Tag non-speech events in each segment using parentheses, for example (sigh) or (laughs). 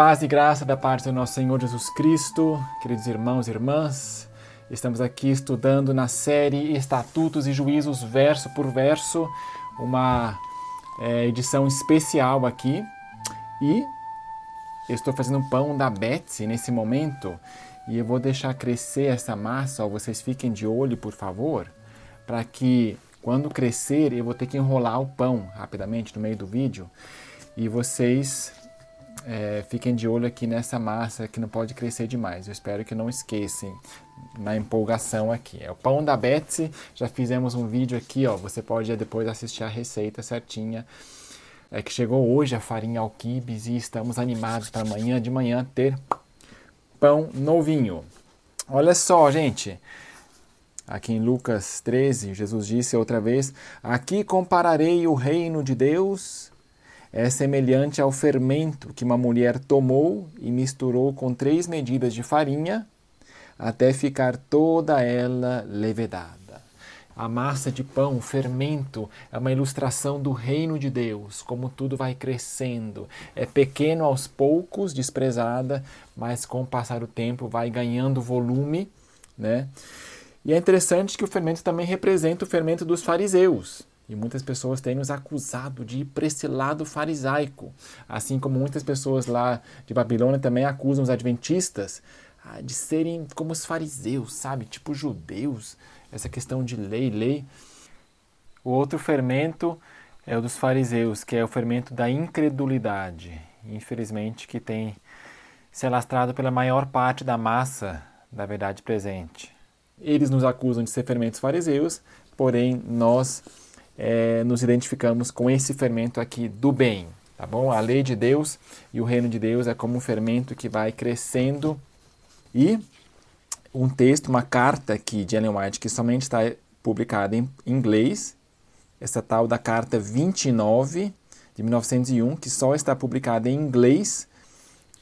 paz e graça da parte do nosso Senhor Jesus Cristo, queridos irmãos e irmãs, estamos aqui estudando na série Estatutos e Juízos, verso por verso, uma é, edição especial aqui. E eu estou fazendo um pão da Betsy nesse momento e eu vou deixar crescer essa massa, ó, vocês fiquem de olho, por favor, para que quando crescer eu vou ter que enrolar o pão rapidamente no meio do vídeo e vocês é, fiquem de olho aqui nessa massa que não pode crescer demais. Eu espero que não esqueçam na empolgação aqui. É o pão da Betsy, já fizemos um vídeo aqui, ó. Você pode depois assistir a receita certinha. É que chegou hoje a farinha ao quibes e estamos animados para amanhã de manhã ter pão novinho. Olha só, gente. Aqui em Lucas 13, Jesus disse outra vez: Aqui compararei o reino de Deus é semelhante ao fermento que uma mulher tomou e misturou com três medidas de farinha até ficar toda ela levedada. A massa de pão, o fermento, é uma ilustração do reino de Deus, como tudo vai crescendo. É pequeno aos poucos, desprezada, mas com o passar do tempo vai ganhando volume, né? E é interessante que o fermento também representa o fermento dos fariseus, e muitas pessoas têm nos acusado de ir para esse lado farisaico. Assim como muitas pessoas lá de Babilônia também acusam os adventistas ah, de serem como os fariseus, sabe? Tipo judeus, essa questão de lei, lei. O outro fermento é o dos fariseus, que é o fermento da incredulidade, infelizmente, que tem se alastrado pela maior parte da massa da verdade presente. Eles nos acusam de ser fermentos fariseus, porém nós é, nos identificamos com esse fermento aqui do bem, tá bom? A lei de Deus e o reino de Deus é como um fermento que vai crescendo e um texto, uma carta aqui de Ellen White que somente está publicada em inglês, essa tal da carta 29 de 1901 que só está publicada em inglês.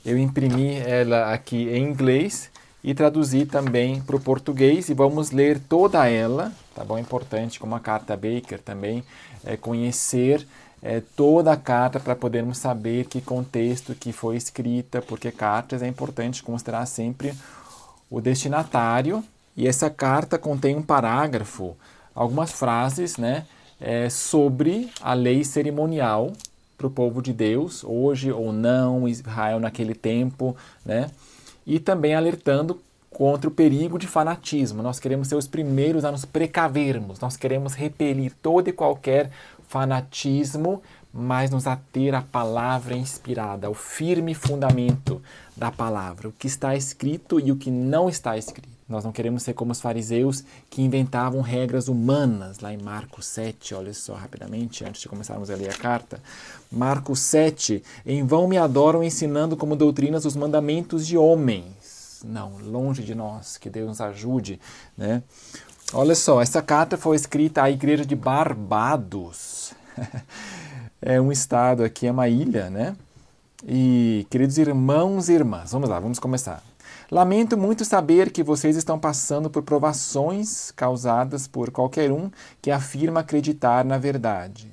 Eu imprimi ela aqui em inglês e traduzi também para o português e vamos ler toda ela Tá bom? É importante, como a carta Baker também, é conhecer é, toda a carta para podermos saber que contexto que foi escrita, porque cartas é importante considerar sempre o destinatário. E essa carta contém um parágrafo, algumas frases, né? É, sobre a lei cerimonial para o povo de Deus, hoje ou não, Israel naquele tempo, né? E também alertando contra o perigo de fanatismo. Nós queremos ser os primeiros a nos precavermos, nós queremos repelir todo e qualquer fanatismo, mas nos ater à palavra inspirada, ao firme fundamento da palavra, o que está escrito e o que não está escrito. Nós não queremos ser como os fariseus que inventavam regras humanas, lá em Marcos 7, olha só rapidamente, antes de começarmos a ler a carta. Marcos 7, em vão me adoram ensinando como doutrinas os mandamentos de homem não, longe de nós. Que Deus nos ajude, né? Olha só, essa carta foi escrita à igreja de Barbados. (laughs) é um estado aqui, é uma ilha, né? E, queridos irmãos e irmãs, vamos lá, vamos começar. Lamento muito saber que vocês estão passando por provações causadas por qualquer um que afirma acreditar na verdade.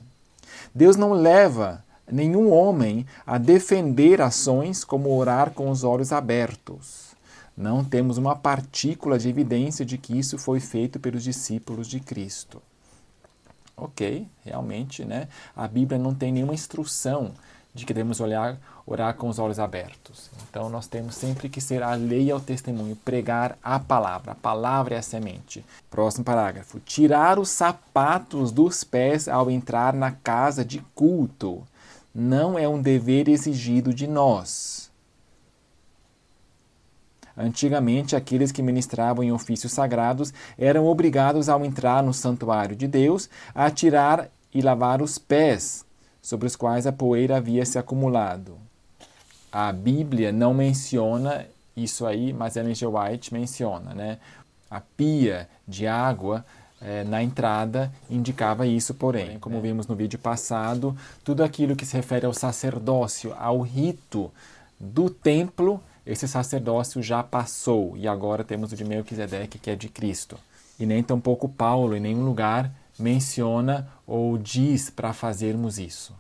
Deus não leva nenhum homem a defender ações como orar com os olhos abertos. Não temos uma partícula de evidência de que isso foi feito pelos discípulos de Cristo. Ok, realmente, né? A Bíblia não tem nenhuma instrução de que devemos olhar, orar com os olhos abertos. Então nós temos sempre que ser alheia ao testemunho, pregar a palavra. A palavra é a semente. Próximo parágrafo. Tirar os sapatos dos pés ao entrar na casa de culto não é um dever exigido de nós. Antigamente, aqueles que ministravam em ofícios sagrados eram obrigados, ao entrar no santuário de Deus, a tirar e lavar os pés, sobre os quais a poeira havia se acumulado. A Bíblia não menciona isso aí, mas Ellen G. White menciona, né? A pia de água é, na entrada indicava isso, porém, como é. vimos no vídeo passado, tudo aquilo que se refere ao sacerdócio, ao rito do templo, esse sacerdócio já passou e agora temos o de Melquisedeque, que é de Cristo. E nem tampouco Paulo, em nenhum lugar, menciona ou diz para fazermos isso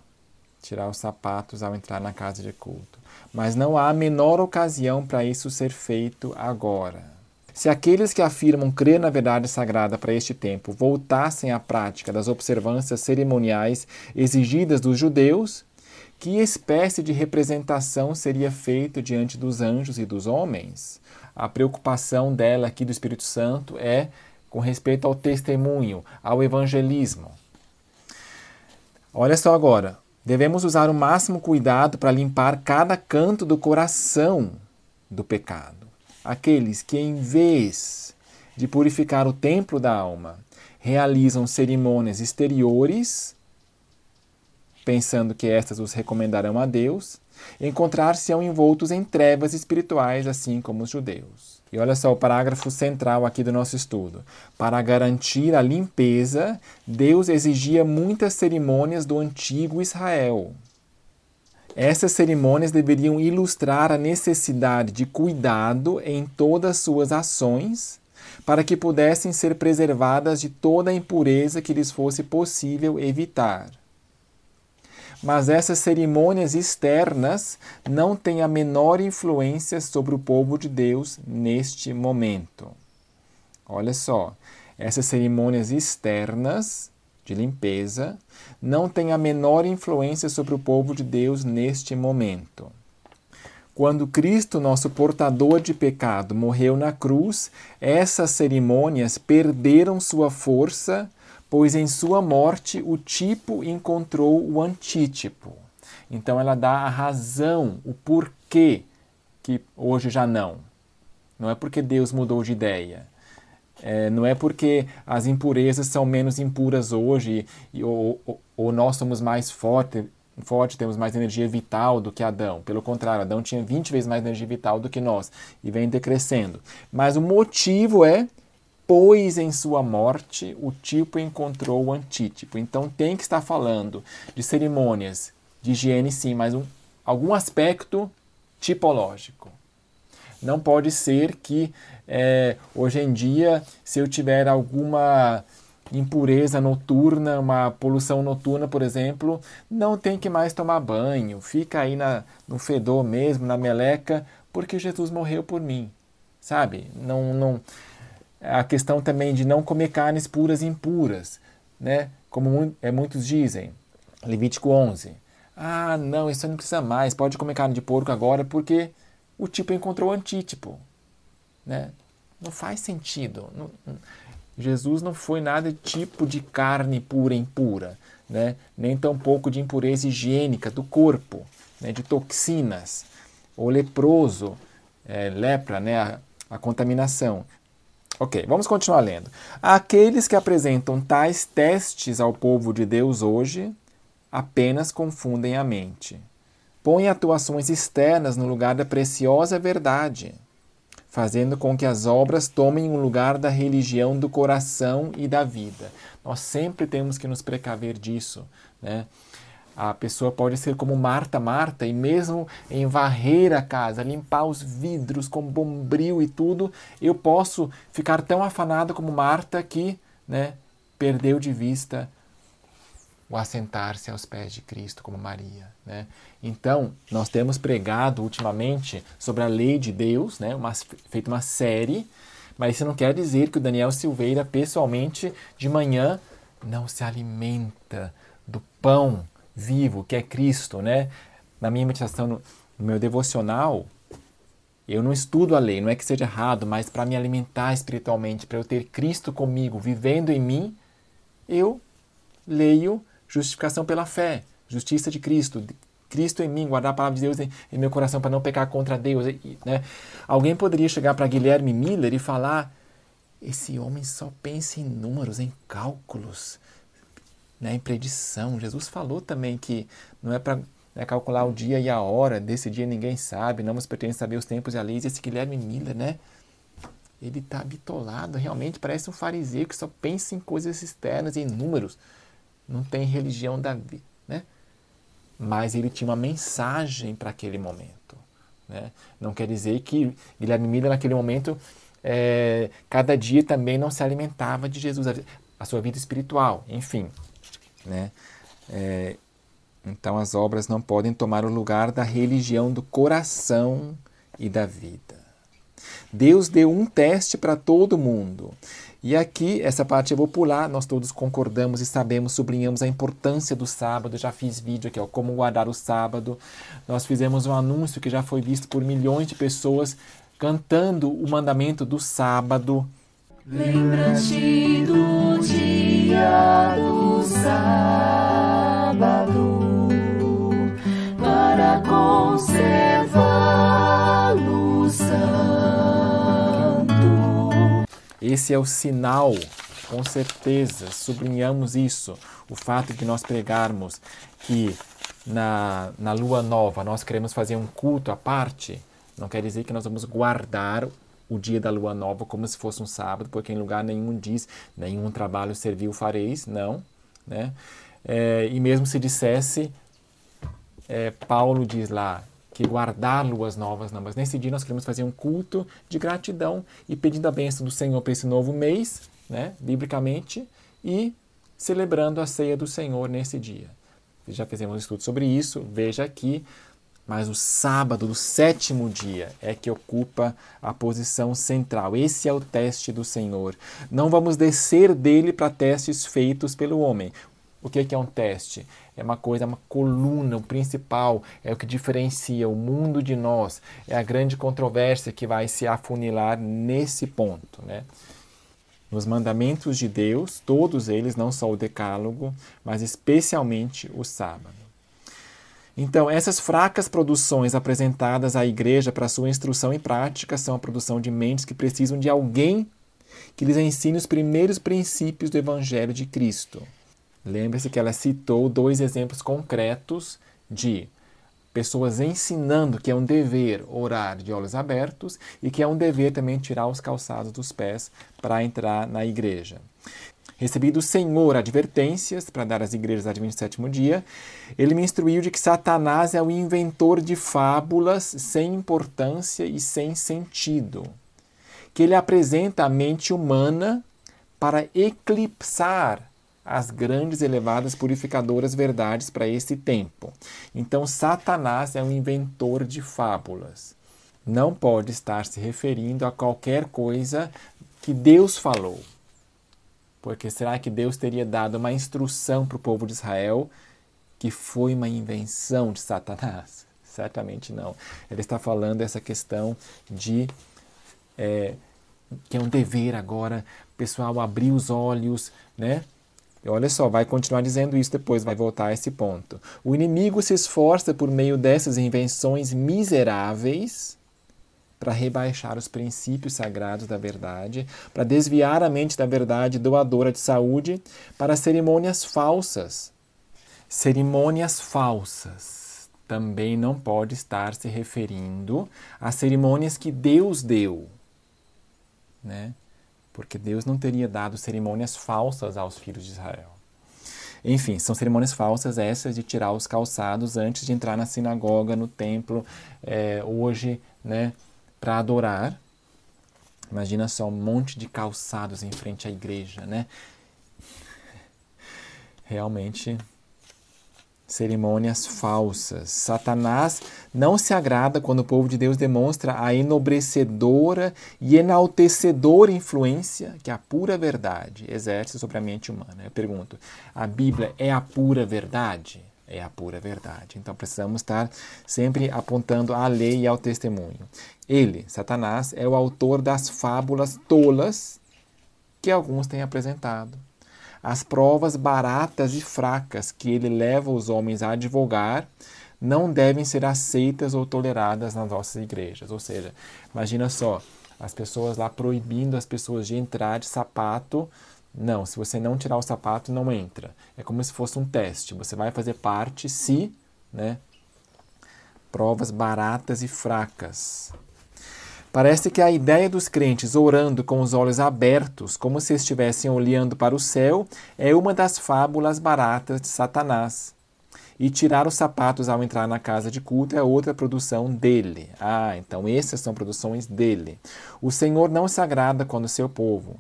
tirar os sapatos ao entrar na casa de culto. Mas não há a menor ocasião para isso ser feito agora. Se aqueles que afirmam crer na verdade sagrada para este tempo voltassem à prática das observâncias cerimoniais exigidas dos judeus, que espécie de representação seria feita diante dos anjos e dos homens? A preocupação dela aqui do Espírito Santo é com respeito ao testemunho, ao evangelismo. Olha só agora, devemos usar o máximo cuidado para limpar cada canto do coração do pecado. Aqueles que, em vez de purificar o templo da alma, realizam cerimônias exteriores pensando que estas os recomendarão a Deus, encontrar-se-ão envoltos em trevas espirituais, assim como os judeus. E olha só o parágrafo central aqui do nosso estudo. Para garantir a limpeza, Deus exigia muitas cerimônias do antigo Israel. Essas cerimônias deveriam ilustrar a necessidade de cuidado em todas suas ações, para que pudessem ser preservadas de toda a impureza que lhes fosse possível evitar mas essas cerimônias externas não têm a menor influência sobre o povo de Deus neste momento. Olha só, essas cerimônias externas de limpeza não têm a menor influência sobre o povo de Deus neste momento. Quando Cristo, nosso portador de pecado, morreu na cruz, essas cerimônias perderam sua força pois em sua morte o tipo encontrou o antítipo. Então ela dá a razão, o porquê que hoje já não. Não é porque Deus mudou de ideia. É, não é porque as impurezas são menos impuras hoje e, ou, ou, ou nós somos mais fortes, forte, temos mais energia vital do que Adão. Pelo contrário, Adão tinha 20 vezes mais energia vital do que nós e vem decrescendo. Mas o motivo é depois em sua morte o tipo encontrou o antítipo. Então tem que estar falando de cerimônias, de higiene sim, mas um, algum aspecto tipológico. Não pode ser que é, hoje em dia, se eu tiver alguma impureza noturna, uma poluição noturna, por exemplo, não tem que mais tomar banho, fica aí na, no fedor mesmo, na meleca, porque Jesus morreu por mim, sabe? Não, não, a questão também de não comer carnes puras e impuras, né? Como é, muitos dizem, Levítico 11. Ah, não, isso não precisa mais, pode comer carne de porco agora porque o tipo encontrou o antítipo, né? Não faz sentido. Não, Jesus não foi nada de tipo de carne pura e impura, né? Nem tampouco de impureza higiênica do corpo, né? de toxinas, ou leproso, é, lepra, né? A, a contaminação. Ok, vamos continuar lendo. Aqueles que apresentam tais testes ao povo de Deus hoje apenas confundem a mente. Põem atuações externas no lugar da preciosa verdade, fazendo com que as obras tomem o lugar da religião do coração e da vida. Nós sempre temos que nos precaver disso, né? A pessoa pode ser como Marta, Marta, e mesmo em varrer a casa, limpar os vidros com bombril e tudo, eu posso ficar tão afanado como Marta que né, perdeu de vista o assentar-se aos pés de Cristo como Maria. Né? Então, nós temos pregado ultimamente sobre a lei de Deus, né? uma, feito uma série, mas isso não quer dizer que o Daniel Silveira, pessoalmente, de manhã, não se alimenta do pão vivo, que é Cristo, né? Na minha meditação, no, meu devocional, eu não estudo a lei, não é que seja errado, mas para me alimentar espiritualmente, para eu ter Cristo comigo, vivendo em mim, eu leio justificação pela fé, justiça de Cristo, de Cristo em mim, guardar a palavra de Deus em, em meu coração para não pecar contra Deus. Né? Alguém poderia chegar para Guilherme Miller e falar: esse homem só pensa em números, em cálculos né, em predição. Jesus falou também que não é para né, calcular o dia e a hora, desse dia ninguém sabe, não nos pertence saber os tempos e a lei. Esse Guilherme Miller, né? Ele está bitolado, realmente parece um fariseu que só pensa em coisas externas e em números. Não tem religião da vida, né? Mas ele tinha uma mensagem para aquele momento, né? Não quer dizer que Guilherme Miller naquele momento é, cada dia também não se alimentava de Jesus, a sua vida espiritual, enfim. Né? É, então, as obras não podem tomar o lugar da religião do coração e da vida. Deus deu um teste para todo mundo. E aqui, essa parte eu vou pular, nós todos concordamos e sabemos, sublinhamos a importância do sábado. Já fiz vídeo aqui, ó, como guardar o sábado. Nós fizemos um anúncio que já foi visto por milhões de pessoas cantando o mandamento do sábado. Lembra-te do dia do sábado para conservá-lo santo. Esse é o sinal. Com certeza, sublinhamos isso, o fato de nós pregarmos que na, na lua nova nós queremos fazer um culto à parte, não quer dizer que nós vamos guardar o dia da lua nova como se fosse um sábado, porque em lugar nenhum diz nenhum trabalho serviu fareis, não. Né? É, e mesmo se dissesse, é, Paulo diz lá, que guardar luas novas, não, mas nesse dia nós queremos fazer um culto de gratidão e pedindo a bênção do Senhor para esse novo mês, né, biblicamente, e celebrando a ceia do Senhor nesse dia. Já fizemos um estudo sobre isso, veja aqui mas o sábado do sétimo dia é que ocupa a posição central. Esse é o teste do Senhor. Não vamos descer dele para testes feitos pelo homem. O é que é um teste? É uma coisa, uma coluna, o principal, é o que diferencia o mundo de nós. É a grande controvérsia que vai se afunilar nesse ponto. Né? Nos mandamentos de Deus, todos eles, não só o Decálogo, mas especialmente o sábado. Então, essas fracas produções apresentadas à igreja para sua instrução e prática são a produção de mentes que precisam de alguém que lhes ensine os primeiros princípios do Evangelho de Cristo. Lembre-se que ela citou dois exemplos concretos de pessoas ensinando que é um dever orar de olhos abertos e que é um dever também tirar os calçados dos pés para entrar na igreja. Recebi do Senhor advertências para dar às igrejas advento do sétimo dia. Ele me instruiu de que Satanás é o inventor de fábulas sem importância e sem sentido, que ele apresenta a mente humana para eclipsar as grandes, elevadas, purificadoras verdades para esse tempo. Então, Satanás é um inventor de fábulas. Não pode estar se referindo a qualquer coisa que Deus falou. Porque será que Deus teria dado uma instrução para o povo de Israel que foi uma invenção de Satanás? (laughs) Certamente não. Ele está falando essa questão de é, que é um dever agora, pessoal, abrir os olhos, né? E olha só, vai continuar dizendo isso depois, vai voltar a esse ponto. O inimigo se esforça por meio dessas invenções miseráveis para rebaixar os princípios sagrados da verdade, para desviar a mente da verdade doadora de saúde para cerimônias falsas. Cerimônias falsas também não pode estar se referindo às cerimônias que Deus deu, né? Porque Deus não teria dado cerimônias falsas aos filhos de Israel. Enfim, são cerimônias falsas essas de tirar os calçados antes de entrar na sinagoga, no templo. É, hoje, né, para adorar. Imagina só um monte de calçados em frente à igreja, né? Realmente, cerimônias falsas. Satanás não se agrada quando o povo de Deus demonstra a enobrecedora e enaltecedora influência que a pura verdade exerce sobre a mente humana. Eu pergunto: a Bíblia é a pura verdade? É a pura verdade. Então precisamos estar sempre apontando à lei e ao testemunho. Ele, Satanás, é o autor das fábulas tolas que alguns têm apresentado. As provas baratas e fracas que ele leva os homens a advogar não devem ser aceitas ou toleradas nas nossas igrejas. Ou seja, imagina só, as pessoas lá proibindo as pessoas de entrar de sapato. Não, se você não tirar o sapato, não entra. É como se fosse um teste. Você vai fazer parte se, né? Provas baratas e fracas Parece que a ideia dos crentes orando com os olhos abertos, como se estivessem olhando para o céu, é uma das fábulas baratas de Satanás. E tirar os sapatos ao entrar na casa de culto é outra produção dele. Ah, então essas são produções dele. O Senhor não se agrada quando seu povo,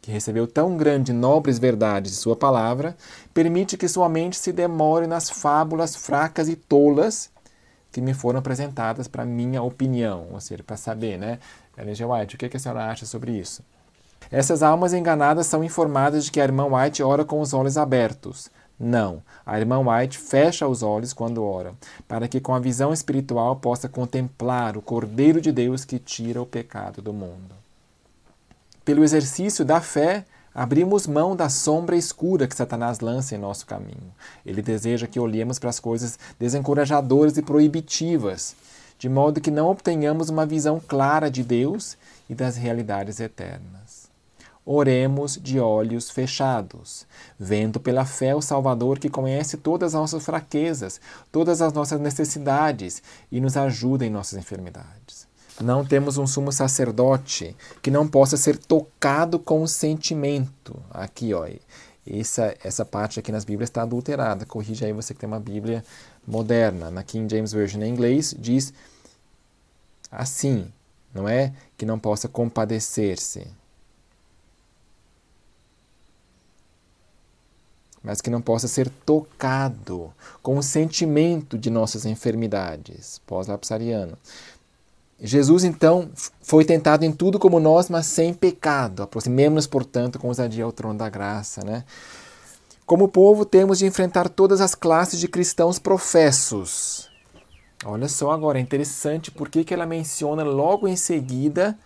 que recebeu tão grande e nobres verdades de sua palavra, permite que sua mente se demore nas fábulas fracas e tolas que me foram apresentadas para minha opinião, ou seja, para saber, né? Ellen G. White, o que, é que a senhora acha sobre isso? Essas almas enganadas são informadas de que a irmã White ora com os olhos abertos. Não, a irmã White fecha os olhos quando ora, para que com a visão espiritual possa contemplar o Cordeiro de Deus que tira o pecado do mundo. Pelo exercício da fé, Abrimos mão da sombra escura que Satanás lança em nosso caminho. Ele deseja que olhemos para as coisas desencorajadoras e proibitivas, de modo que não obtenhamos uma visão clara de Deus e das realidades eternas. Oremos de olhos fechados, vendo pela fé o Salvador que conhece todas as nossas fraquezas, todas as nossas necessidades e nos ajuda em nossas enfermidades. Não temos um sumo sacerdote que não possa ser tocado com o sentimento. Aqui, ó, essa, essa parte aqui nas Bíblias está adulterada. Corrija aí você que tem uma Bíblia moderna. Na King James Version em inglês diz assim, não é? Que não possa compadecer-se. Mas que não possa ser tocado com o sentimento de nossas enfermidades, pós-lapsariano. Jesus, então, foi tentado em tudo como nós, mas sem pecado. Aproximemos-nos, portanto, com ousadia ao trono da graça. Né? Como povo, temos de enfrentar todas as classes de cristãos professos. Olha só agora, é interessante porque que ela menciona logo em seguida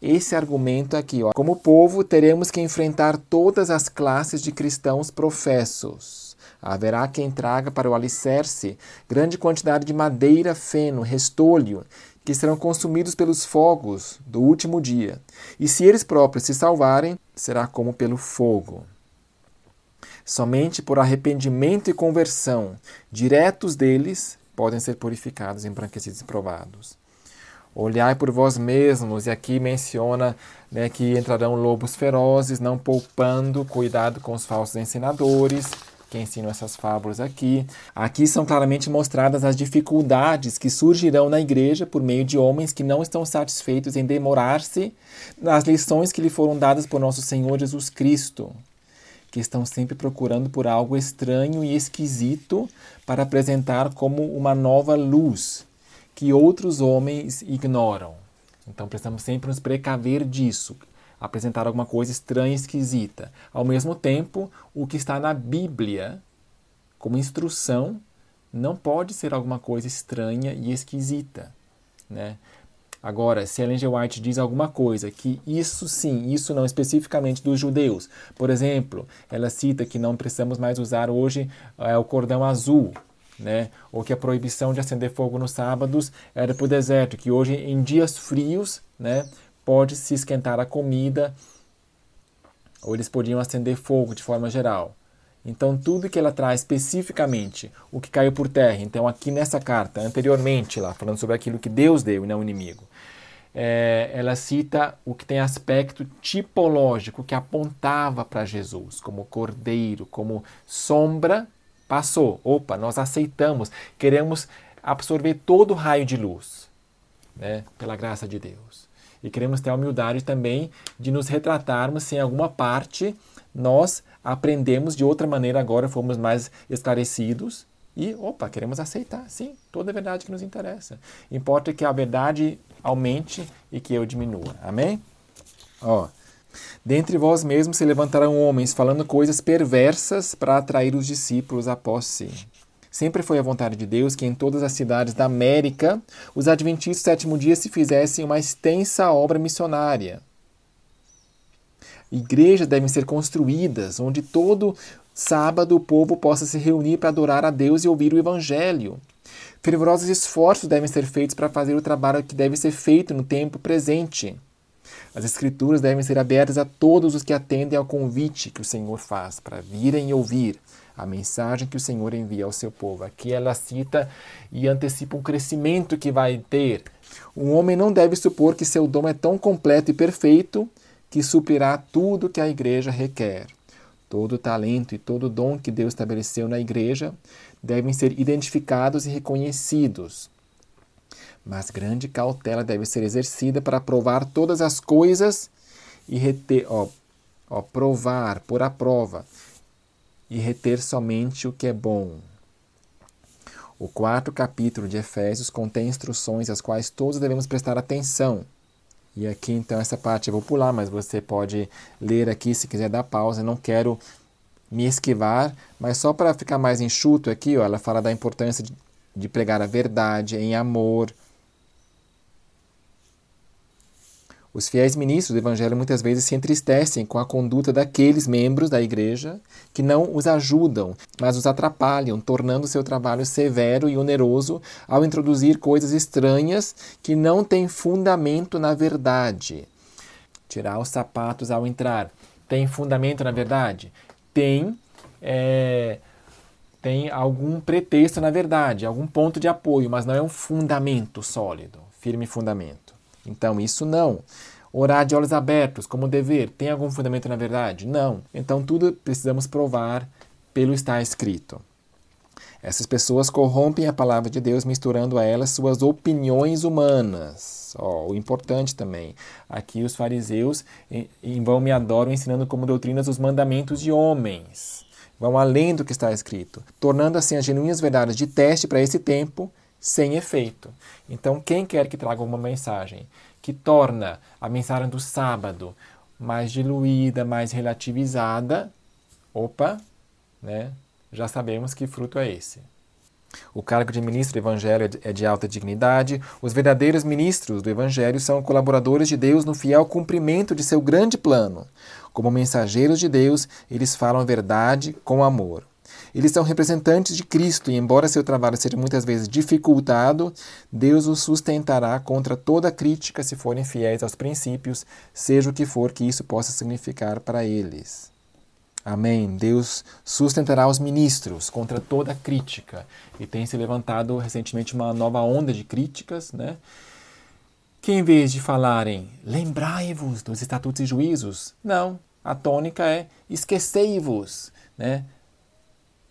esse argumento aqui. Ó. Como povo, teremos que enfrentar todas as classes de cristãos professos. Haverá quem traga para o alicerce grande quantidade de madeira, feno, restolho, que serão consumidos pelos fogos do último dia. E se eles próprios se salvarem, será como pelo fogo. Somente por arrependimento e conversão diretos deles podem ser purificados, embranquecidos e provados. Olhai por vós mesmos, e aqui menciona né, que entrarão lobos ferozes, não poupando, cuidado com os falsos ensinadores que ensino essas fábulas aqui. Aqui são claramente mostradas as dificuldades que surgirão na igreja por meio de homens que não estão satisfeitos em demorar-se nas lições que lhe foram dadas por nosso Senhor Jesus Cristo, que estão sempre procurando por algo estranho e esquisito para apresentar como uma nova luz que outros homens ignoram. Então precisamos sempre nos precaver disso apresentar alguma coisa estranha, esquisita. Ao mesmo tempo, o que está na Bíblia como instrução não pode ser alguma coisa estranha e esquisita, né? Agora, se Ellen G. White diz alguma coisa que isso sim, isso não especificamente dos judeus, por exemplo, ela cita que não precisamos mais usar hoje é, o cordão azul, né? ou que a proibição de acender fogo nos sábados era para o deserto, que hoje em dias frios né, pode se esquentar a comida ou eles podiam acender fogo de forma geral. Então, tudo que ela traz especificamente, o que caiu por terra, então, aqui nessa carta, anteriormente lá, falando sobre aquilo que Deus deu e não o inimigo, é, ela cita o que tem aspecto tipológico, que apontava para Jesus, como cordeiro, como sombra, passou. Opa, nós aceitamos, queremos absorver todo o raio de luz, né, pela graça de Deus. E queremos ter a humildade também de nos retratarmos se em alguma parte nós aprendemos de outra maneira agora, fomos mais esclarecidos e, opa, queremos aceitar, sim, toda a verdade que nos interessa. Importa que a verdade aumente e que eu diminua. Amém? Ó. Dentre vós mesmos se levantarão homens falando coisas perversas para atrair os discípulos após si. Sempre foi a vontade de Deus que em todas as cidades da América os adventistas do sétimo dia se fizessem uma extensa obra missionária. Igrejas devem ser construídas onde todo sábado o povo possa se reunir para adorar a Deus e ouvir o Evangelho. Fervorosos esforços devem ser feitos para fazer o trabalho que deve ser feito no tempo presente. As Escrituras devem ser abertas a todos os que atendem ao convite que o Senhor faz para virem e ouvir a mensagem que o Senhor envia ao seu povo. Aqui ela cita e antecipa um crescimento que vai ter. Um homem não deve supor que seu dom é tão completo e perfeito que suprirá tudo que a igreja requer. Todo talento e todo dom que Deus estabeleceu na igreja devem ser identificados e reconhecidos. Mas grande cautela deve ser exercida para provar todas as coisas e reter, ó, ó, provar por a prova e reter somente o que é bom. O quarto capítulo de Efésios contém instruções às quais todos devemos prestar atenção. E aqui então essa parte eu vou pular, mas você pode ler aqui se quiser dar pausa. Eu não quero me esquivar, mas só para ficar mais enxuto aqui, ó, ela fala da importância de, de pregar a verdade em amor, Os fiéis ministros do Evangelho muitas vezes se entristecem com a conduta daqueles membros da igreja que não os ajudam, mas os atrapalham, tornando seu trabalho severo e oneroso ao introduzir coisas estranhas que não têm fundamento na verdade. Tirar os sapatos ao entrar. Tem fundamento na verdade? Tem. É, tem algum pretexto na verdade, algum ponto de apoio, mas não é um fundamento sólido, firme fundamento. Então, isso não. Orar de olhos abertos, como dever, tem algum fundamento na verdade? Não. Então, tudo precisamos provar pelo está escrito. Essas pessoas corrompem a palavra de Deus, misturando a ela suas opiniões humanas. Oh, o importante também. Aqui os fariseus em vão me adoram ensinando como doutrinas os mandamentos de homens. Vão além do que está escrito, tornando assim as genuínas verdades de teste para esse tempo sem efeito. Então, quem quer que traga uma mensagem que torna a mensagem do sábado mais diluída, mais relativizada, opa, né? Já sabemos que fruto é esse. O cargo de ministro do Evangelho é de alta dignidade. Os verdadeiros ministros do Evangelho são colaboradores de Deus no fiel cumprimento de seu grande plano. Como mensageiros de Deus, eles falam a verdade com amor. Eles são representantes de Cristo e, embora seu trabalho seja muitas vezes dificultado, Deus os sustentará contra toda crítica se forem fiéis aos princípios, seja o que for que isso possa significar para eles. Amém. Deus sustentará os ministros contra toda crítica. E tem se levantado recentemente uma nova onda de críticas, né? Que em vez de falarem lembrai-vos dos estatutos e juízos, não, a tônica é esquecei-vos, né?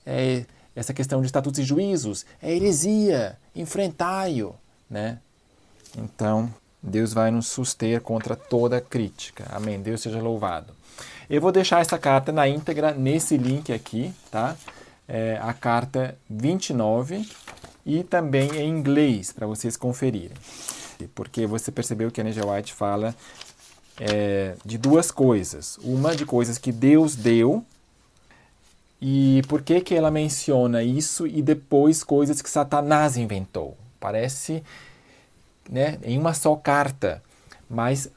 é essa questão de estatutos e juízos, é heresia, enfrentai-o, né? Então, Deus vai nos suster contra toda crítica. Amém. Deus seja louvado. Eu vou deixar essa carta na íntegra nesse link aqui, tá? É a carta 29 e também em inglês para vocês conferirem. Porque você percebeu que a Angel White fala é, de duas coisas. Uma de coisas que Deus deu e por que, que ela menciona isso e depois coisas que Satanás inventou? Parece né, em uma só carta, mas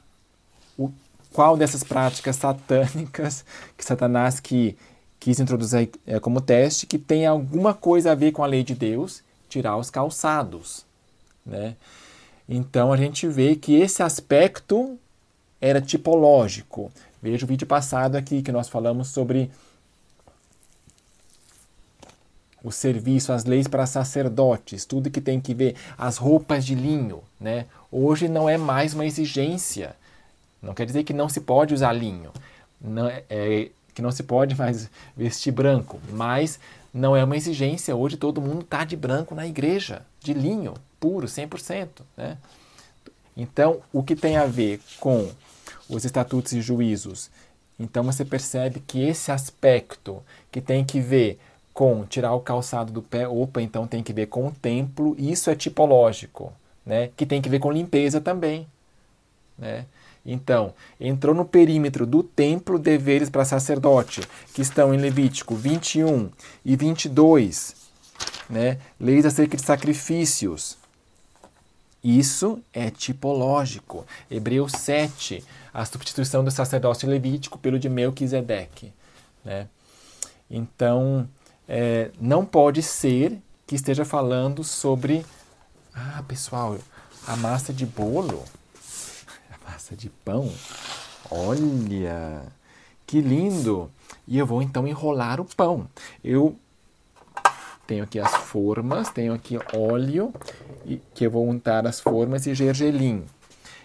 o, qual dessas práticas satânicas que Satanás que quis introduzir é, como teste que tem alguma coisa a ver com a lei de Deus? Tirar os calçados. Né? Então a gente vê que esse aspecto era tipológico. Veja o vídeo passado aqui que nós falamos sobre o serviço, as leis para sacerdotes, tudo que tem que ver, as roupas de linho, né? Hoje não é mais uma exigência. Não quer dizer que não se pode usar linho, não, é, é que não se pode mais vestir branco, mas não é uma exigência. Hoje todo mundo está de branco na igreja, de linho, puro, 100%. Né? Então, o que tem a ver com os estatutos e juízos? Então, você percebe que esse aspecto que tem que ver com tirar o calçado do pé, opa, então tem que ver com o templo, isso é tipológico, né? Que tem que ver com limpeza também, né? Então, entrou no perímetro do templo deveres para sacerdote, que estão em Levítico 21 e 22, né? Leis acerca de sacrifícios. Isso é tipológico. Hebreus 7, a substituição do sacerdócio levítico pelo de Melquisedeque, né? Então, é, não pode ser que esteja falando sobre. Ah, pessoal, a massa de bolo, (laughs) a massa de pão, olha, que lindo! E eu vou então enrolar o pão. Eu tenho aqui as formas, tenho aqui óleo e, que eu vou untar as formas e gergelim.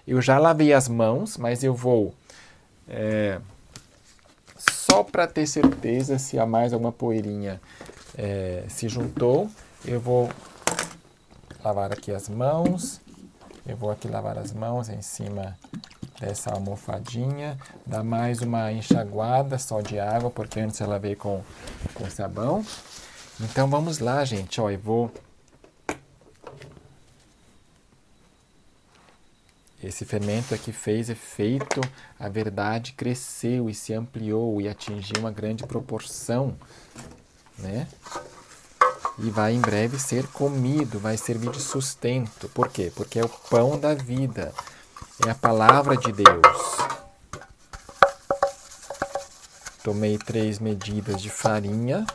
Eu já lavei as mãos, mas eu vou é, só para ter certeza se há mais alguma poeirinha é, se juntou, eu vou lavar aqui as mãos. Eu vou aqui lavar as mãos em cima dessa almofadinha, dar mais uma enxaguada só de água, porque antes eu lavei com, com sabão. Então vamos lá, gente. Ó, eu vou Esse fermento é que fez efeito, a verdade cresceu e se ampliou e atingiu uma grande proporção, né? E vai em breve ser comido, vai servir de sustento. Por quê? Porque é o pão da vida, é a palavra de Deus. Tomei três medidas de farinha,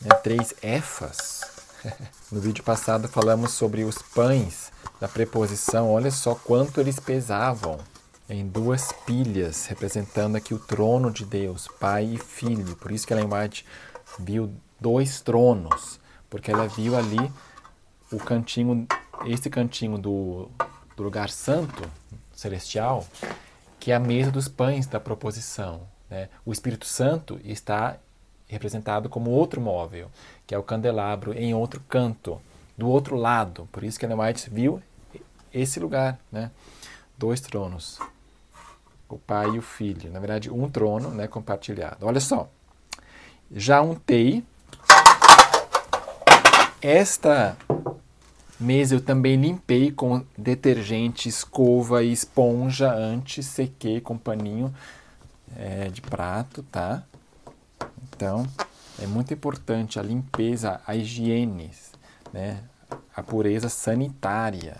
né? três efas. (laughs) No vídeo passado falamos sobre os pães da preposição, olha só quanto eles pesavam em duas pilhas, representando aqui o trono de Deus, Pai e Filho. Por isso que a White viu dois tronos, porque ela viu ali o cantinho, esse cantinho do, do lugar santo, celestial, que é a mesa dos pães da proposição. Né? O Espírito Santo está representado como outro móvel, que é o candelabro em outro canto, do outro lado. Por isso que a White viu esse lugar, né? Dois tronos, o pai e o filho. Na verdade, um trono, né, compartilhado. Olha só, já untei. Esta mesa eu também limpei com detergente, escova e esponja antes, sequei com paninho é, de prato, tá? Então, é muito importante a limpeza, a higiene, né? a pureza sanitária.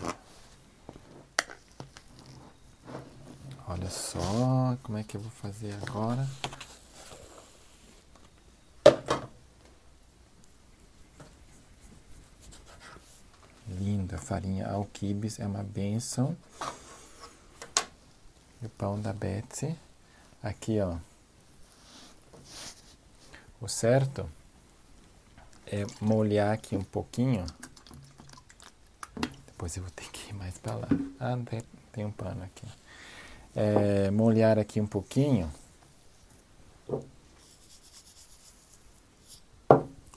Olha só como é que eu vou fazer agora. Linda, farinha alquibes é uma benção. E o pão da Betsy. Aqui, ó. O certo é molhar aqui um pouquinho. Depois eu vou ter que ir mais para lá. Ah, tem um pano aqui é, molhar aqui um pouquinho.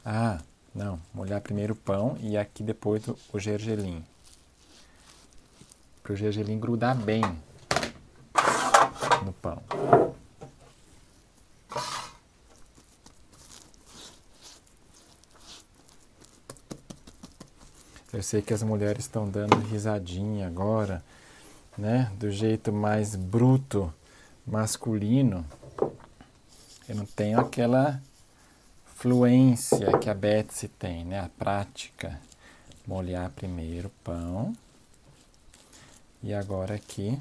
Ah, não, molhar primeiro o pão e aqui depois o, gergelim. Para o gergelim grudar bem no pão. Eu sei que as mulheres estão dando risadinha agora né, do jeito mais bruto, masculino, eu não tenho aquela fluência que a Betsy tem, né, a prática. Molhar primeiro o pão. E agora aqui.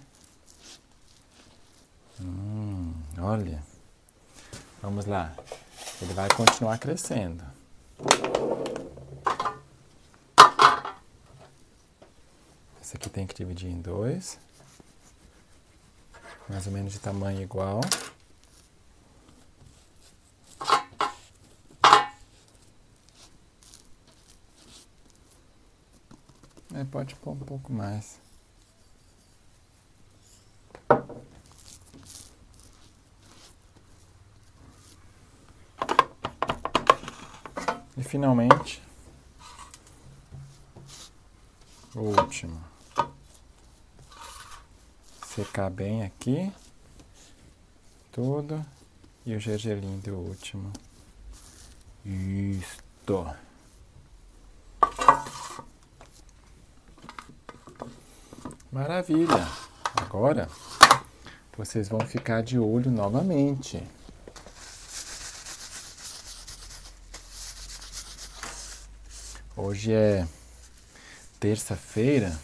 Hum, olha. Vamos lá. Ele vai continuar crescendo. Esse aqui tem que dividir em dois mais ou menos de tamanho igual. pode pôr um pouco mais. E finalmente, o último secar bem aqui, tudo, e o gergelim do último. Isto. Maravilha! Agora, vocês vão ficar de olho novamente. Hoje é terça-feira,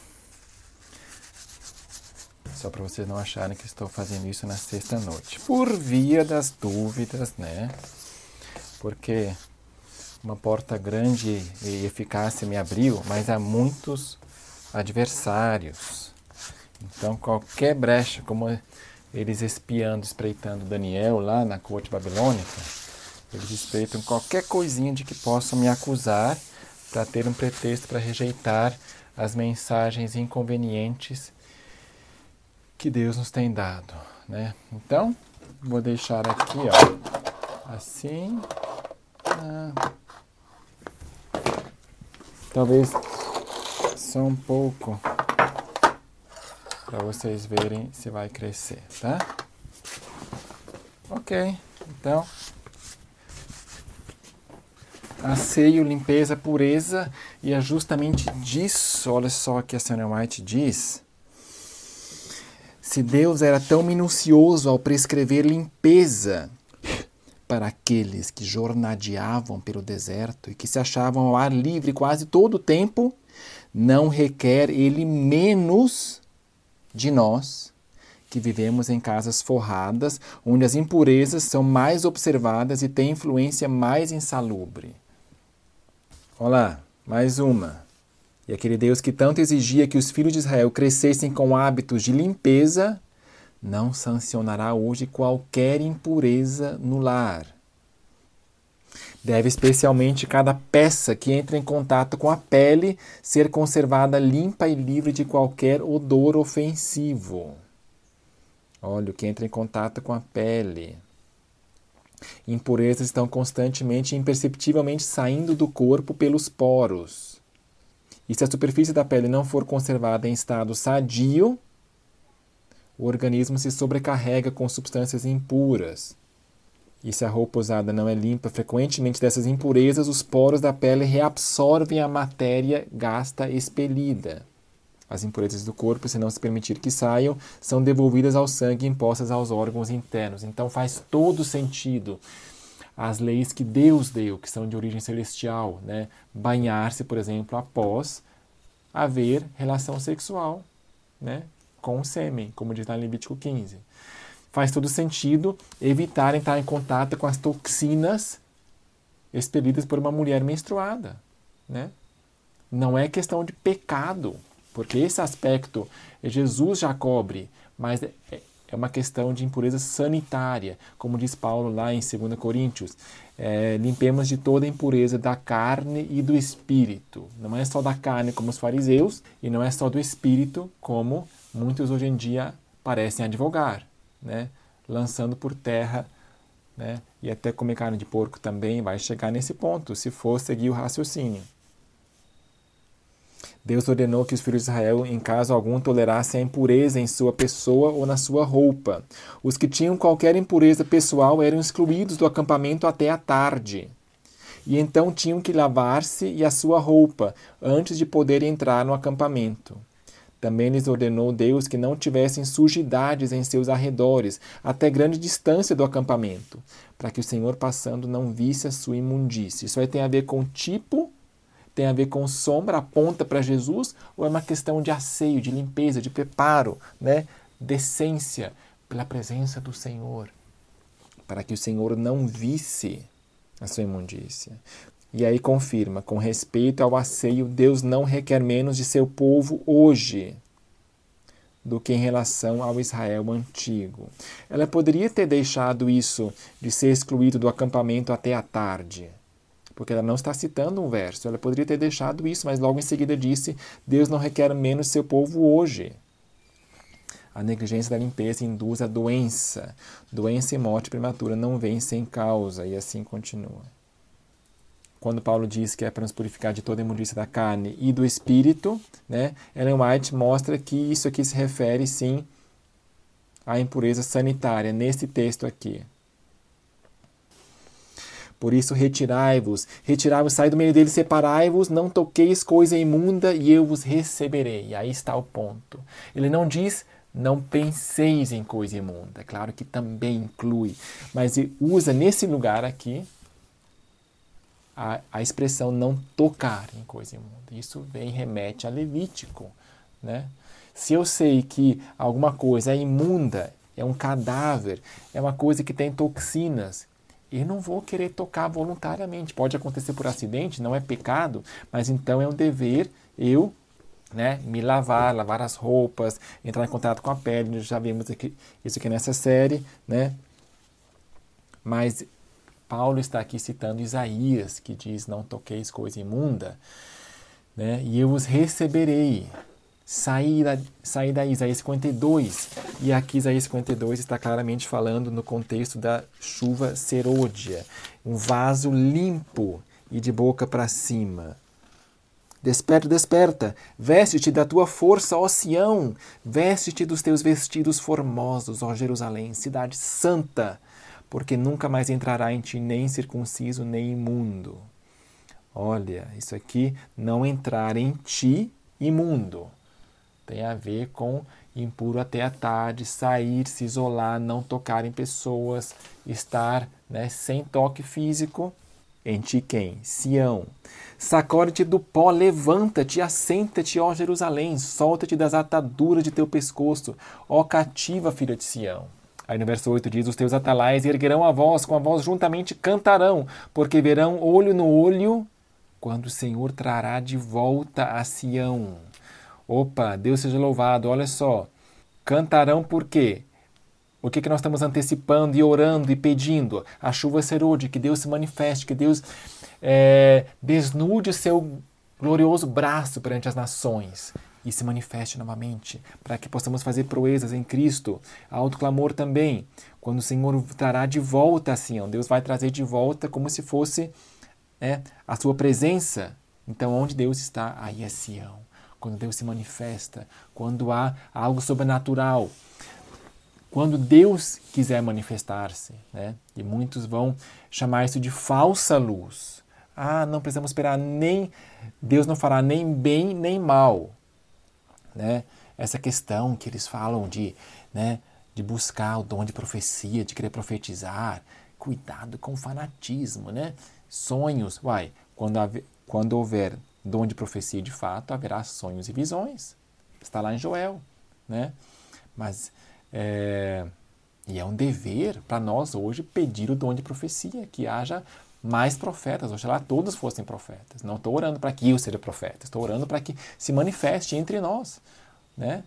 só para vocês não acharem que estou fazendo isso na sexta-noite. Por via das dúvidas, né? Porque uma porta grande e eficaz me abriu, mas há muitos adversários. Então, qualquer brecha, como eles espiando, espreitando Daniel lá na corte babilônica, eles espreitam qualquer coisinha de que possam me acusar para ter um pretexto para rejeitar as mensagens inconvenientes que Deus nos tem dado, né? Então, vou deixar aqui, ó, assim. Ah, talvez só um pouco para vocês verem se vai crescer, tá? Ok, então seio, limpeza, pureza e é justamente disso, olha só que a Senhora White diz se Deus era tão minucioso ao prescrever limpeza para aqueles que jornadeavam pelo deserto e que se achavam ao ar livre quase todo o tempo, não requer ele menos de nós que vivemos em casas forradas, onde as impurezas são mais observadas e têm influência mais insalubre. Olá, mais uma. E aquele Deus que tanto exigia que os filhos de Israel crescessem com hábitos de limpeza, não sancionará hoje qualquer impureza no lar. Deve especialmente cada peça que entra em contato com a pele ser conservada limpa e livre de qualquer odor ofensivo. Olha o que entra em contato com a pele. Impurezas estão constantemente e imperceptivelmente saindo do corpo pelos poros. E se a superfície da pele não for conservada em estado sadio, o organismo se sobrecarrega com substâncias impuras. E se a roupa usada não é limpa frequentemente dessas impurezas, os poros da pele reabsorvem a matéria gasta expelida. As impurezas do corpo, se não se permitir que saiam, são devolvidas ao sangue e impostas aos órgãos internos. Então faz todo sentido as leis que Deus deu, que são de origem celestial, né? Banhar-se, por exemplo, após haver relação sexual, né? Com o sêmen, como diz lá em Levítico 15. Faz todo sentido evitar entrar em contato com as toxinas expelidas por uma mulher menstruada, né? Não é questão de pecado, porque esse aspecto é Jesus já cobre, mas é, é uma questão de impureza sanitária, como diz Paulo lá em 2 Coríntios. É, limpemos de toda a impureza da carne e do espírito. Não é só da carne, como os fariseus, e não é só do espírito, como muitos hoje em dia parecem advogar, né? lançando por terra. Né? E até comer carne de porco também vai chegar nesse ponto, se for seguir o raciocínio. Deus ordenou que os filhos de Israel, em caso algum, tolerassem a impureza em sua pessoa ou na sua roupa. Os que tinham qualquer impureza pessoal eram excluídos do acampamento até a tarde. E então tinham que lavar-se e a sua roupa antes de poderem entrar no acampamento. Também lhes ordenou Deus que não tivessem sujidades em seus arredores, até grande distância do acampamento, para que o Senhor passando não visse a sua imundície. Isso aí tem a ver com tipo tem a ver com sombra, aponta para Jesus, ou é uma questão de asseio, de limpeza, de preparo, né? decência pela presença do Senhor, para que o Senhor não visse a sua imundícia. E aí confirma, com respeito ao asseio, Deus não requer menos de seu povo hoje do que em relação ao Israel antigo. Ela poderia ter deixado isso de ser excluído do acampamento até a tarde porque ela não está citando um verso. Ela poderia ter deixado isso, mas logo em seguida disse: Deus não requer menos seu povo hoje. A negligência da limpeza induz a doença. Doença e morte prematura não vêm sem causa, e assim continua. Quando Paulo diz que é para nos purificar de toda a imundícia da carne e do espírito, né, Ellen White mostra que isso aqui se refere sim à impureza sanitária, nesse texto aqui. Por isso retirai-vos, retirai-vos, sai do meio deles, separai-vos, não toqueis coisa imunda e eu vos receberei. E aí está o ponto. Ele não diz não penseis em coisa imunda, é claro que também inclui, mas usa nesse lugar aqui a, a expressão não tocar em coisa imunda. Isso vem remete a Levítico, né? Se eu sei que alguma coisa é imunda, é um cadáver, é uma coisa que tem toxinas, e não vou querer tocar voluntariamente. Pode acontecer por acidente, não é pecado, mas então é um dever eu né, me lavar, lavar as roupas, entrar em contato com a pele, já vimos aqui, isso aqui nessa série, né? Mas Paulo está aqui citando Isaías, que diz: Não toqueis coisa imunda, né? E eu os receberei saída saída Isaías 52. E aqui Isaías 52 está claramente falando no contexto da chuva serôdia, um vaso limpo e de boca para cima. Desperta, desperta, veste-te da tua força, ó Sião, veste-te dos teus vestidos formosos, ó Jerusalém, cidade santa, porque nunca mais entrará em ti nem circunciso nem imundo. Olha, isso aqui, não entrar em ti imundo. Tem a ver com impuro até a tarde, sair, se isolar, não tocar em pessoas, estar né, sem toque físico. Em ti quem? Sião. Sacode-te do pó, levanta-te, assenta-te, ó Jerusalém, solta-te das ataduras de teu pescoço, ó cativa, filha de Sião. Aí no verso 8 diz: Os teus atalais erguerão a voz, com a voz juntamente cantarão, porque verão olho no olho, quando o Senhor trará de volta a Sião Opa, Deus seja louvado, olha só. Cantarão por quê? O que, que nós estamos antecipando e orando e pedindo? A chuva serode, que Deus se manifeste, que Deus é, desnude o seu glorioso braço perante as nações e se manifeste novamente, para que possamos fazer proezas em Cristo. Alto clamor também, quando o Senhor trará de volta a Sião, Deus vai trazer de volta como se fosse é, a sua presença. Então, onde Deus está, aí é Sião quando Deus se manifesta, quando há algo sobrenatural, quando Deus quiser manifestar-se. Né? E muitos vão chamar isso de falsa luz. Ah, não precisamos esperar nem. Deus não fará nem bem nem mal. Né? Essa questão que eles falam de, né, de buscar o dom de profecia, de querer profetizar. Cuidado com o fanatismo, né? Sonhos. Uai, quando, quando houver de profecia de fato haverá sonhos e visões. Está lá em Joel. Né? Mas é, e é um dever para nós hoje pedir o dom de profecia, que haja mais profetas. Oxalá todos fossem profetas. Não estou orando para que eu seja profeta, estou orando para que se manifeste entre nós. Né?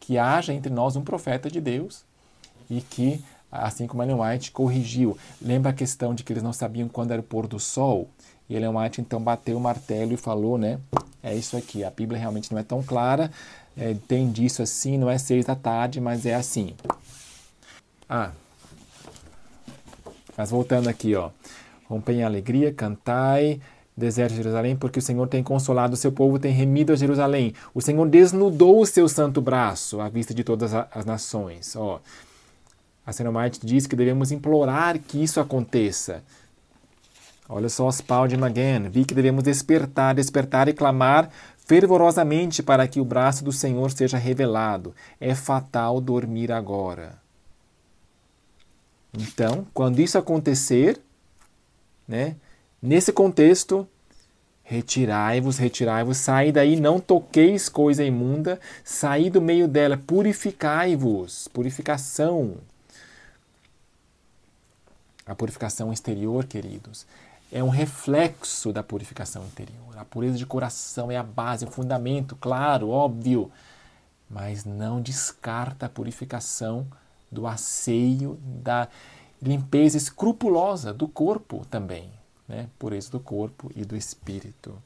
Que haja entre nós um profeta de Deus e que, assim como Ellen White corrigiu, lembra a questão de que eles não sabiam quando era o pôr do sol? E Ellen White então bateu o martelo e falou, né? É isso aqui. A Bíblia realmente não é tão clara, é, tem disso assim, não é seis da tarde, mas é assim. Ah, mas voltando aqui, ó. Rompei a alegria, cantai, deserto de Jerusalém, porque o Senhor tem consolado o seu povo, tem remido a Jerusalém. O Senhor desnudou o seu santo braço à vista de todas as nações. Ó, a Senomite diz que devemos implorar que isso aconteça. Olha só as de again. Vi que devemos despertar, despertar e clamar fervorosamente para que o braço do Senhor seja revelado. É fatal dormir agora. Então, quando isso acontecer, né, nesse contexto, Retirai-vos, retirai-vos, saí daí, não toqueis coisa imunda, saí do meio dela, purificai-vos, purificação. A purificação exterior, queridos, é um reflexo da purificação interior. A pureza de coração é a base, o fundamento, claro, óbvio, mas não descarta a purificação do asseio, da limpeza escrupulosa do corpo também, né? pureza do corpo e do espírito.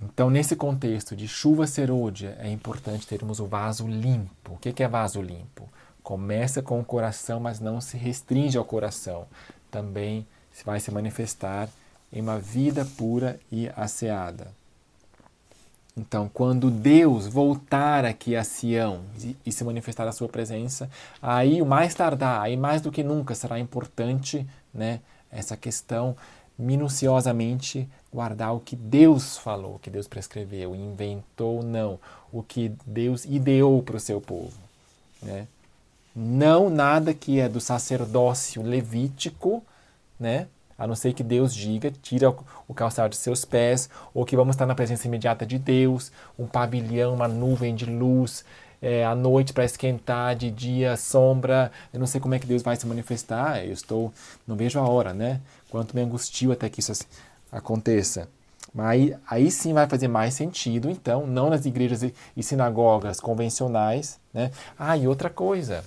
Então, nesse contexto de chuva serôdia, é importante termos o vaso limpo. O que é vaso limpo? Começa com o coração, mas não se restringe ao coração. Também vai se manifestar em uma vida pura e asseada. Então, quando Deus voltar aqui a Sião e, e se manifestar a sua presença, aí o mais tardar, aí mais do que nunca será importante, né, essa questão minuciosamente guardar o que Deus falou, o que Deus prescreveu, inventou não, o que Deus ideou para o seu povo, né? Não nada que é do sacerdócio levítico, né? A não ser que Deus diga, tira o calçado de seus pés, ou que vamos estar na presença imediata de Deus, um pavilhão, uma nuvem de luz, é, à noite para esquentar, de dia sombra. Eu não sei como é que Deus vai se manifestar. Eu estou, não vejo a hora, né? Quanto me angustio até que isso aconteça. Mas aí, aí sim vai fazer mais sentido, então, não nas igrejas e sinagogas convencionais, né? Ah, e outra coisa,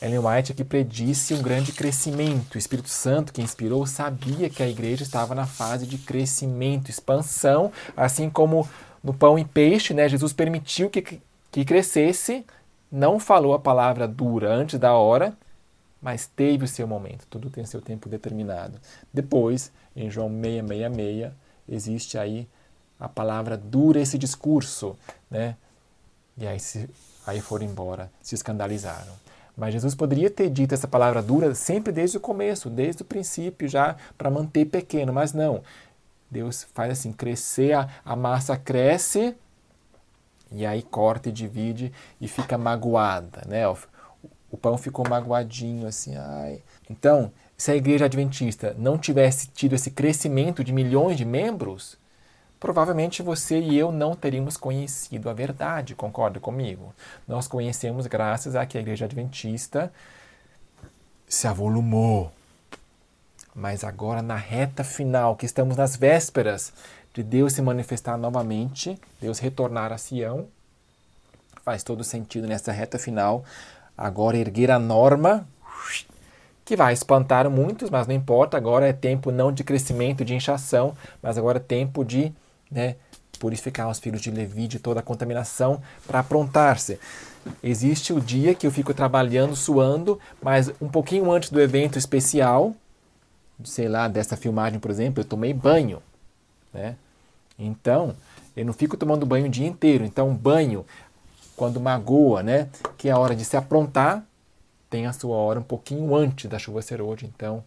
Ellen White aqui predisse um grande crescimento. O Espírito Santo, que inspirou, sabia que a igreja estava na fase de crescimento, expansão, assim como no pão e peixe, né? Jesus permitiu que, que crescesse, não falou a palavra dura antes da hora, mas teve o seu momento. Tudo tem seu tempo determinado. Depois, em João 666, existe aí a palavra dura esse discurso, né? E aí, se, aí foram embora, se escandalizaram. Mas Jesus poderia ter dito essa palavra dura sempre desde o começo, desde o princípio, já para manter pequeno, mas não. Deus faz assim, crescer, a, a massa cresce, e aí corta e divide e fica magoada, né? O, o pão ficou magoadinho, assim, ai. Então, se a igreja adventista não tivesse tido esse crescimento de milhões de membros, provavelmente você e eu não teríamos conhecido a verdade, concorda comigo? Nós conhecemos graças a que a igreja adventista se avolumou. Mas agora, na reta final, que estamos nas vésperas de Deus se manifestar novamente, Deus retornar a Sião, faz todo sentido nessa reta final agora erguer a norma que vai espantar muitos, mas não importa, agora é tempo não de crescimento, de inchação, mas agora é tempo de né, purificar os filhos de Levi de toda a contaminação para aprontar-se. Existe o dia que eu fico trabalhando, suando, mas um pouquinho antes do evento especial, sei lá, dessa filmagem, por exemplo, eu tomei banho, né? Então, eu não fico tomando banho o dia inteiro. Então, banho, quando magoa, né? Que é a hora de se aprontar, tem a sua hora um pouquinho antes da chuva ser hoje. Então,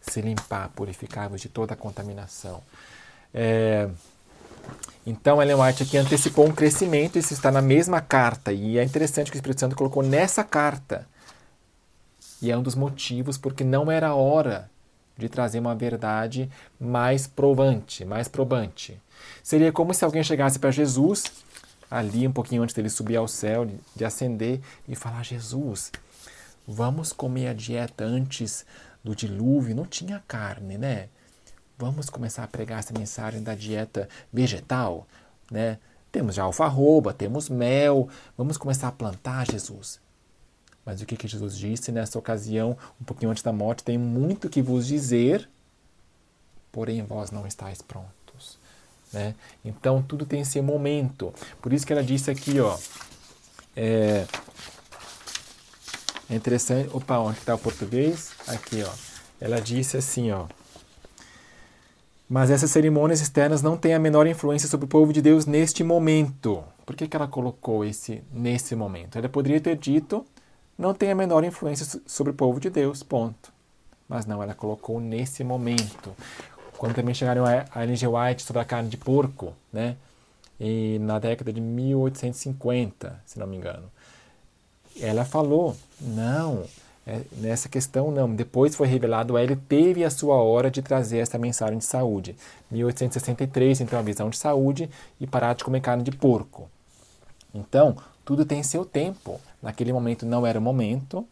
se limpar, purificar-vos de toda a contaminação. É, então, Ellen White aqui antecipou um crescimento, isso está na mesma carta. E é interessante que o Espírito Santo colocou nessa carta. E é um dos motivos porque não era hora de trazer uma verdade mais provante, mais probante. Seria como se alguém chegasse para Jesus, ali um pouquinho antes dele subir ao céu, de ascender, e falar: Jesus, vamos comer a dieta antes do dilúvio? Não tinha carne, né? Vamos começar a pregar essa mensagem da dieta vegetal, né? Temos já alfarroba, temos mel, vamos começar a plantar Jesus. Mas o que, que Jesus disse nessa ocasião, um pouquinho antes da morte? Tem muito que vos dizer, porém vós não estáis prontos. Né? Então tudo tem esse momento. Por isso que ela disse aqui, ó. É, é interessante. Opa, onde está o português? Aqui, ó. Ela disse assim, ó. Mas essas cerimônias externas não têm a menor influência sobre o povo de Deus neste momento. Por que, que ela colocou esse nesse momento? Ela poderia ter dito, não tem a menor influência sobre o povo de Deus, ponto. Mas não, ela colocou nesse momento. Quando também chegaram a Ellen White sobre a carne de porco, né? E na década de 1850, se não me engano. Ela falou, não, é, nessa questão, não. Depois foi revelado ele, teve a sua hora de trazer essa mensagem de saúde. 1863, então, a visão de saúde e parar de comer carne de porco. Então, tudo tem seu tempo. Naquele momento não era o momento,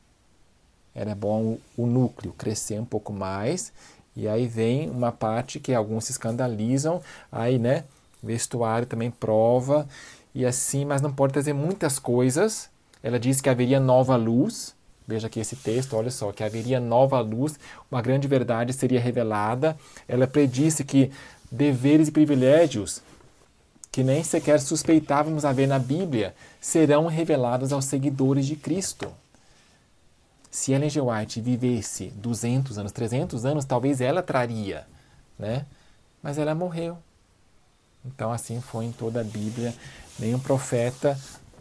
era bom o núcleo crescer um pouco mais. E aí vem uma parte que alguns se escandalizam, aí, né? Vestuário também prova, e assim, mas não pode trazer muitas coisas. Ela disse que haveria nova luz, Veja aqui esse texto, olha só, que haveria nova luz, uma grande verdade seria revelada. Ela predisse que deveres e privilégios que nem sequer suspeitávamos haver na Bíblia serão revelados aos seguidores de Cristo. Se Ellen G. White vivesse 200 anos, 300 anos, talvez ela traria, né? Mas ela morreu. Então assim foi em toda a Bíblia, nenhum profeta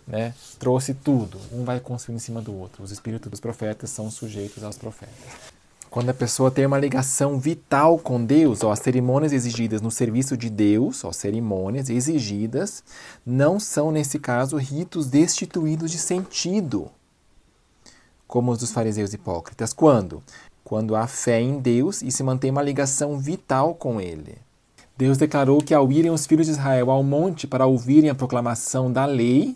né, trouxe tudo. Um vai construindo em cima do outro. Os espíritos dos profetas são sujeitos aos profetas. Quando a pessoa tem uma ligação vital com Deus, ó, as cerimônias exigidas no serviço de Deus, ó, cerimônias exigidas, não são, nesse caso, ritos destituídos de sentido, como os dos fariseus hipócritas. Quando? Quando há fé em Deus e se mantém uma ligação vital com Ele. Deus declarou que ao irem os filhos de Israel ao monte para ouvirem a proclamação da lei,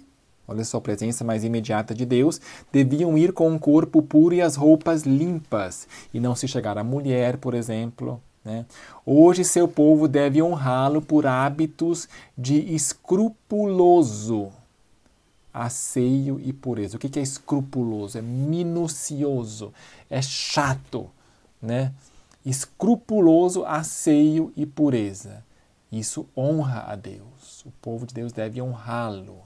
olha só, a presença mais imediata de Deus, deviam ir com o corpo puro e as roupas limpas, e não se chegar à mulher, por exemplo. Né? Hoje seu povo deve honrá-lo por hábitos de escrupuloso asseio e pureza. O que é escrupuloso? É minucioso, é chato, né? Escrupuloso asseio e pureza. Isso honra a Deus. O povo de Deus deve honrá-lo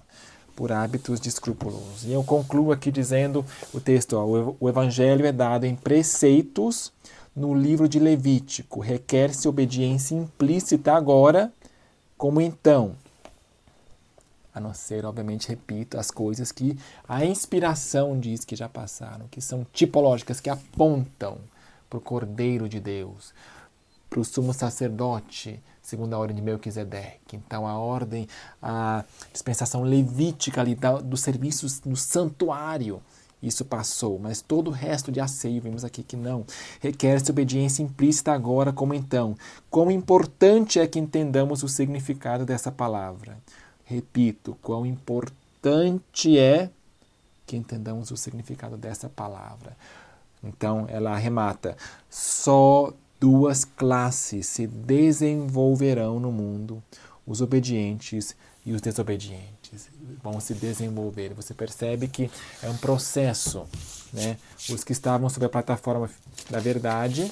por hábitos escrúpulos. E eu concluo aqui dizendo o texto: ó, o evangelho é dado em preceitos no livro de Levítico. Requer-se obediência implícita agora, como então. A não ser, obviamente, repito, as coisas que a inspiração diz que já passaram, que são tipológicas, que apontam para o Cordeiro de Deus, para o sumo sacerdote, segundo a ordem de Melquisedeque. Então, a ordem, a dispensação levítica ali dos serviços no santuário, isso passou, mas todo o resto de asseio, vimos aqui que não. Requer-se obediência implícita agora como então. Quão importante é que entendamos o significado dessa palavra. Repito, quão importante é que entendamos o significado dessa palavra. Então ela arremata: só Duas classes se desenvolverão no mundo: os obedientes e os desobedientes vão se desenvolver. Você percebe que é um processo. Né? Os que estavam sobre a plataforma da verdade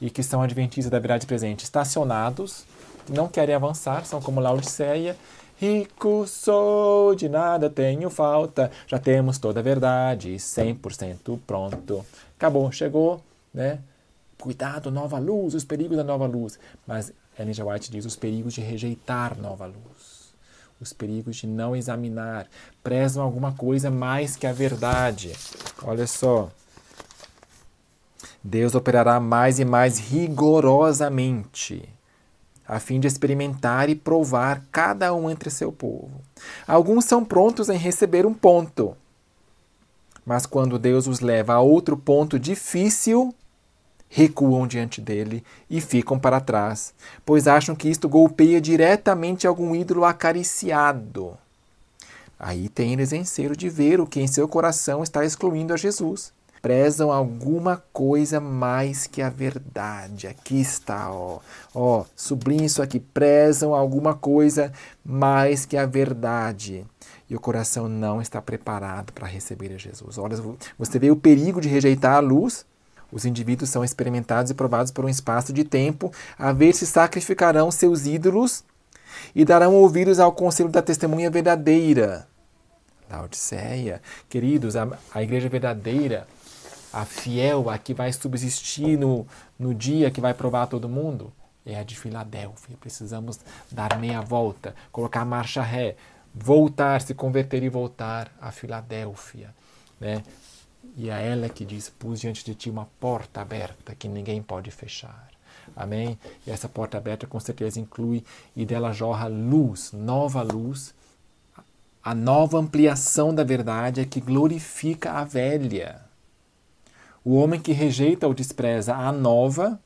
e que são adventistas da verdade presente, estacionados, não querem avançar, são como Laodiceia. Rico sou, de nada tenho falta, já temos toda a verdade, 100% pronto. Acabou, chegou, né? Cuidado, nova luz, os perigos da nova luz. Mas Ellen G. White diz os perigos de rejeitar nova luz, os perigos de não examinar, prezam alguma coisa mais que a verdade. Olha só. Deus operará mais e mais rigorosamente, a fim de experimentar e provar cada um entre seu povo. Alguns são prontos em receber um ponto, mas quando Deus os leva a outro ponto difícil, recuam diante dele e ficam para trás, pois acham que isto golpeia diretamente algum ídolo acariciado. Aí tem eles em de ver o que em seu coração está excluindo a Jesus. Prezam alguma coisa mais que a verdade. Aqui está, ó. Ó, sublinhe isso aqui. Prezam alguma coisa mais que a verdade e o coração não está preparado para receber a Jesus. Olha, você vê o perigo de rejeitar a luz os indivíduos são experimentados e provados por um espaço de tempo, a ver se sacrificarão seus ídolos e darão ouvidos ao conselho da testemunha verdadeira. Laodiceia, queridos, a, a igreja verdadeira, a fiel, a que vai subsistir no, no dia que vai provar todo mundo, é a de Filadélfia. Precisamos dar meia volta, colocar marcha ré, voltar, se converter e voltar a Filadélfia. Né? E a ela que diz: Pus diante de ti uma porta aberta que ninguém pode fechar. Amém? E essa porta aberta com certeza inclui e dela jorra luz, nova luz, a nova ampliação da verdade é que glorifica a velha. O homem que rejeita ou despreza a nova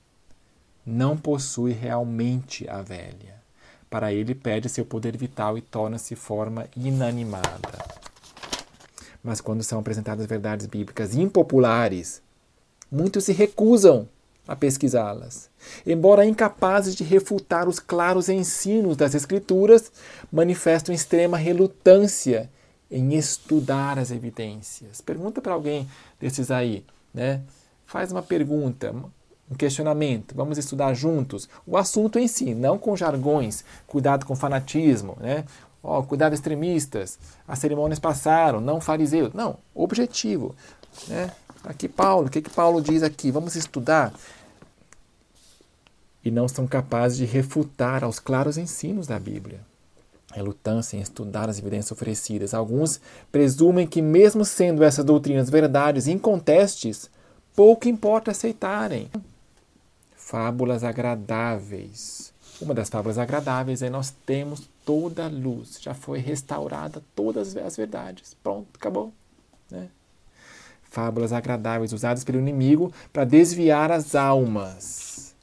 não possui realmente a velha. Para ele, perde seu poder vital e torna-se forma inanimada. Mas quando são apresentadas verdades bíblicas impopulares, muitos se recusam a pesquisá-las. Embora incapazes de refutar os claros ensinos das Escrituras, manifestam extrema relutância em estudar as evidências. Pergunta para alguém desses aí, né? Faz uma pergunta, um questionamento, vamos estudar juntos o assunto em si, não com jargões, cuidado com fanatismo, né? ó, oh, cuidado extremistas, as cerimônias passaram, não fariseus. Não, objetivo. Né? Tá aqui Paulo, o que, que Paulo diz aqui? Vamos estudar. E não são capazes de refutar aos claros ensinos da Bíblia. Relutância em estudar as evidências oferecidas. Alguns presumem que, mesmo sendo essas doutrinas verdades incontestes, pouco importa aceitarem. Fábulas agradáveis. Uma das fábulas agradáveis é nós temos toda a luz, já foi restaurada todas as verdades. Pronto, acabou. Né? Fábulas agradáveis usadas pelo inimigo para desviar as almas.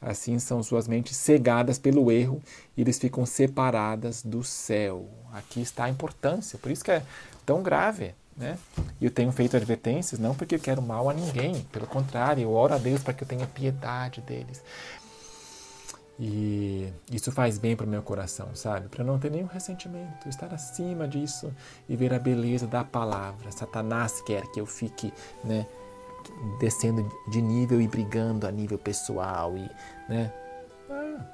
Assim são suas mentes cegadas pelo erro e eles ficam separadas do céu. Aqui está a importância, por isso que é tão grave. Né? Eu tenho feito advertências não porque eu quero mal a ninguém, pelo contrário, eu oro a Deus para que eu tenha piedade deles. E isso faz bem para o meu coração, sabe? Para não ter nenhum ressentimento, estar acima disso e ver a beleza da palavra. Satanás quer que eu fique, né, descendo de nível e brigando a nível pessoal e, né? Ah,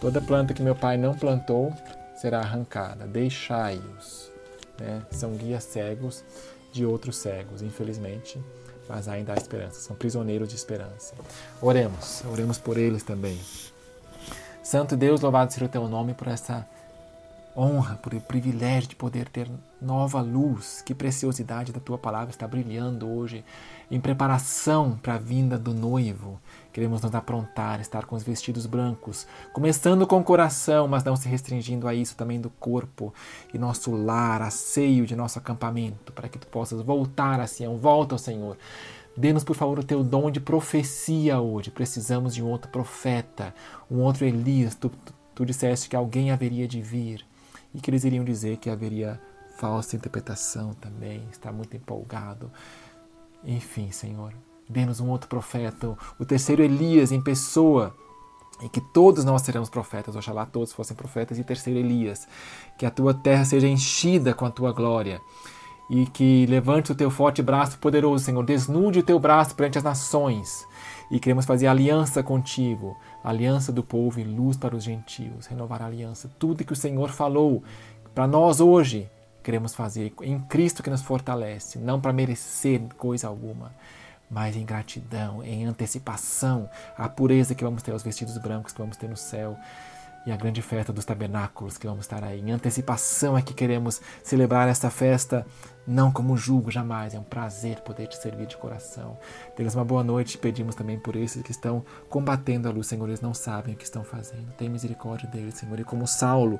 toda planta que meu pai não plantou será arrancada. Deixai-os, né? São guias cegos de outros cegos, infelizmente mas ainda há esperança, são prisioneiros de esperança. Oremos, oremos por eles também. Santo Deus, louvado seja o teu nome por essa honra, por o privilégio de poder ter nova luz. Que preciosidade da tua palavra está brilhando hoje em preparação para a vinda do noivo. Queremos nos aprontar, estar com os vestidos brancos, começando com o coração, mas não se restringindo a isso, também do corpo e nosso lar, asseio de nosso acampamento, para que tu possas voltar a Sião, volta ao Senhor. Dê-nos, por favor, o teu dom de profecia hoje. Precisamos de um outro profeta, um outro Elias. Tu, tu, tu disseste que alguém haveria de vir e que eles iriam dizer que haveria falsa interpretação também. Está muito empolgado. Enfim, Senhor, dê-nos um outro profeta, o terceiro Elias em pessoa e que todos nós seremos profetas, oxalá todos fossem profetas, e terceiro Elias, que a tua terra seja enchida com a tua glória, e que levante o teu forte braço poderoso, Senhor. Desnude o teu braço perante as nações. E queremos fazer aliança contigo, aliança do povo e luz para os gentios, renovar a aliança. Tudo que o Senhor falou para nós hoje, queremos fazer em Cristo que nos fortalece, não para merecer coisa alguma, mas em gratidão, em antecipação à pureza que vamos ter, aos vestidos brancos que vamos ter no céu e a grande festa dos tabernáculos que vamos estar aí. Em antecipação é que queremos celebrar esta festa não como julgo jamais, é um prazer poder te servir de coração. Dê-lhes uma boa noite e pedimos também por esses que estão combatendo a luz, Senhor, eles não sabem o que estão fazendo. Tem misericórdia deles, Senhor, e como Saulo,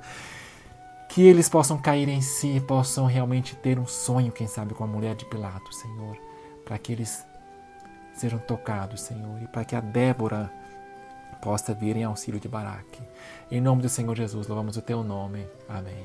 que eles possam cair em si, possam realmente ter um sonho, quem sabe, com a mulher de Pilatos, Senhor, para que eles sejam tocados, Senhor, e para que a Débora possa vir em auxílio de Baraque. Em nome do Senhor Jesus, louvamos o teu nome. Amém.